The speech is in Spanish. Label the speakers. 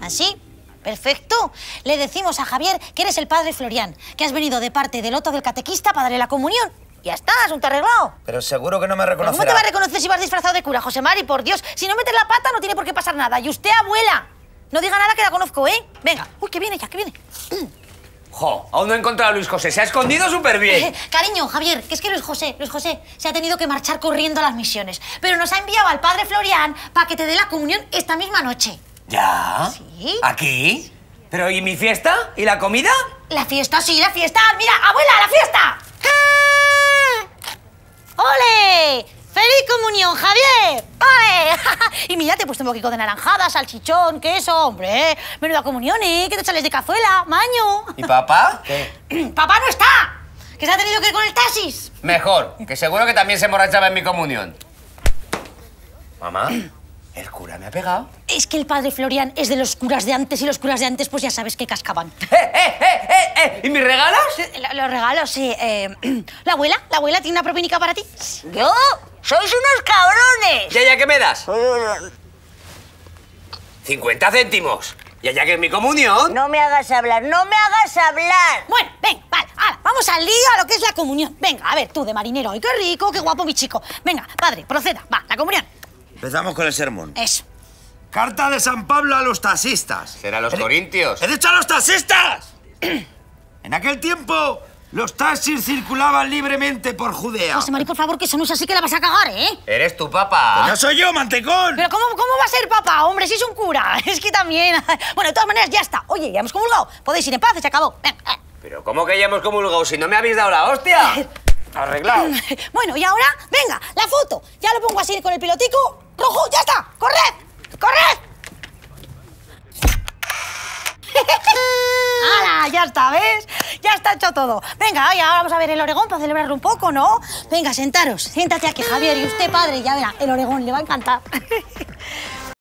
Speaker 1: Así, perfecto. Le decimos a Javier que eres el padre Florian, que has venido de parte del otro del catequista para darle la comunión. Ya está, asunto arreglado. Pero seguro que no me reconocerá. ¿Cómo te va a reconocer si vas disfrazado de cura, José Mari? Por Dios, si no metes la pata no tiene por qué pasar nada. Y usted, abuela, no diga nada que la conozco, ¿eh? Venga. Uy, que viene ya, que viene. Jo, aún no he encontrado a Luis José. Se ha escondido súper bien. Eh, eh, cariño, Javier, ¿qué es que Luis José, Luis José se ha tenido que marchar corriendo a las misiones. Pero nos ha enviado al padre Florian para que te dé la comunión esta misma noche. ¿Ya? ¿Sí? ¿Aquí? ¿Pero y mi fiesta? ¿Y la comida? La fiesta, sí, la fiesta. Mira, abuela, la fiesta. don Javier! ¡Vale! y mira, te he puesto un poquito de naranjada, salchichón, queso, hombre. Menuda comunión, ¿eh? Que te sales de cazuela, maño. ¿Y papá? ¿Qué? ¡Papá no está! Que se ha tenido que ir con el taxis. Mejor, que seguro que también se emborrachaba en mi comunión. Mamá. El cura me ha pegado. Es que el padre Florian es de los curas de antes y los curas de antes pues ya sabes que cascaban. Eh, eh, eh, ¡Eh, y mis regalos? Los regalos, sí. Eh, ¿La abuela? ¿La abuela tiene una propinica para ti? ¿Yo? ¡Sois unos cabrones! ¿Ya, ya qué me das? 50 céntimos. Ya ya que es mi comunión? No me hagas hablar, no me hagas hablar. Bueno, ven, vale, vamos al lío a lo que es la comunión. Venga, a ver, tú de marinero, ¡ay, qué rico, qué guapo mi chico! Venga, padre, proceda, va, la comunión. Empezamos con el sermón. Eso. Carta de San Pablo a los taxistas. Será los corintios. ¡He dicho a los taxistas! en aquel tiempo los taxis circulaban libremente por Judea. José María, por favor, que eso no es así que la vas a cagar, ¿eh? Eres tu papá. Pues no soy yo, mantecón. Pero ¿cómo, va a ser papá, hombre? Si es un cura. Es que también... Bueno, de todas maneras, ya está. Oye, ya hemos comulgado. Podéis ir en paz, se acabó. Eh. Pero ¿cómo que ya hemos comulgado si no me habéis dado la hostia? Arreglado. Bueno, y ahora, venga, la foto. Ya lo pongo así con el pilotico. Rojo, ya está. Corred, corred. ¡Hala! Ya está, ¿ves? Ya está hecho todo. Venga, ahora vamos a ver el Oregón para celebrarlo un poco, ¿no? Venga, sentaros. Siéntate aquí, Javier. Y usted, padre, ya verá, el Oregón le va a encantar.